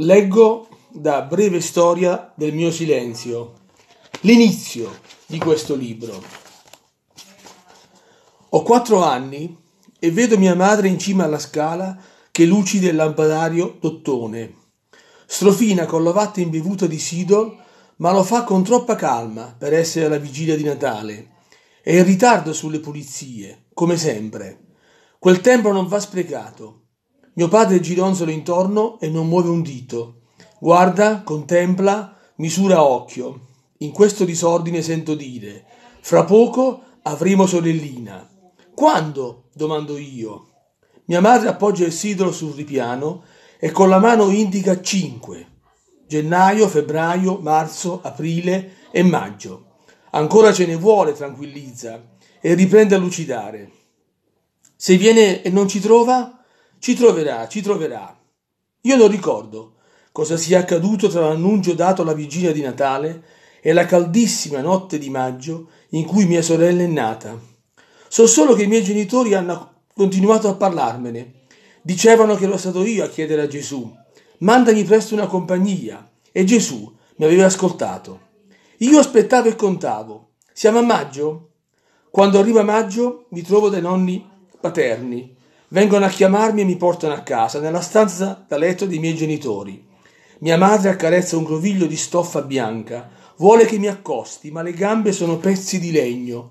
Leggo da Breve Storia del mio silenzio, l'inizio di questo libro. Ho quattro anni e vedo mia madre in cima alla scala che lucide il lampadario d'ottone. Strofina con la vatta imbevuta di Sidol, ma lo fa con troppa calma per essere alla vigilia di Natale. È in ritardo sulle pulizie, come sempre. Quel tempo non va sprecato. Mio padre gironzolo intorno e non muove un dito. Guarda, contempla, misura occhio. In questo disordine sento dire: Fra poco avremo sorellina. Quando? domando io. Mia madre appoggia il sidolo sul ripiano e con la mano indica 5. Gennaio, febbraio, marzo, aprile e maggio. Ancora ce ne vuole, tranquillizza, e riprende a lucidare. Se viene e non ci trova, ci troverà, ci troverà. Io non ricordo cosa sia accaduto tra l'annuncio dato alla vigilia di Natale e la caldissima notte di maggio in cui mia sorella è nata. So solo che i miei genitori hanno continuato a parlarmene. Dicevano che ero stato io a chiedere a Gesù, mandami presto una compagnia, e Gesù mi aveva ascoltato. Io aspettavo e contavo. Siamo a maggio? Quando arriva maggio mi trovo dai nonni paterni Vengono a chiamarmi e mi portano a casa, nella stanza da letto dei miei genitori. Mia madre accarezza un groviglio di stoffa bianca, vuole che mi accosti, ma le gambe sono pezzi di legno.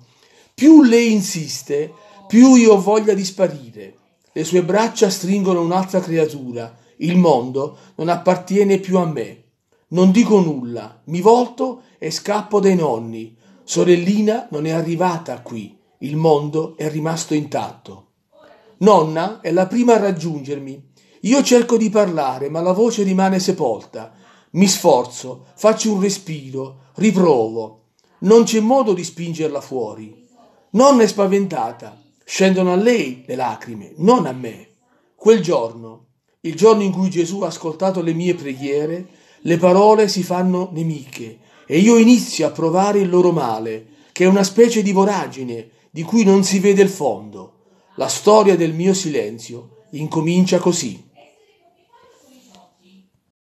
Più lei insiste, più io ho voglia di sparire. Le sue braccia stringono un'altra creatura. Il mondo non appartiene più a me. Non dico nulla, mi volto e scappo dai nonni. Sorellina non è arrivata qui. Il mondo è rimasto intatto. Nonna è la prima a raggiungermi. Io cerco di parlare, ma la voce rimane sepolta. Mi sforzo, faccio un respiro, riprovo. Non c'è modo di spingerla fuori. Nonna è spaventata. Scendono a lei le lacrime, non a me. Quel giorno, il giorno in cui Gesù ha ascoltato le mie preghiere, le parole si fanno nemiche e io inizio a provare il loro male, che è una specie di voragine di cui non si vede il fondo. La storia del mio silenzio incomincia così.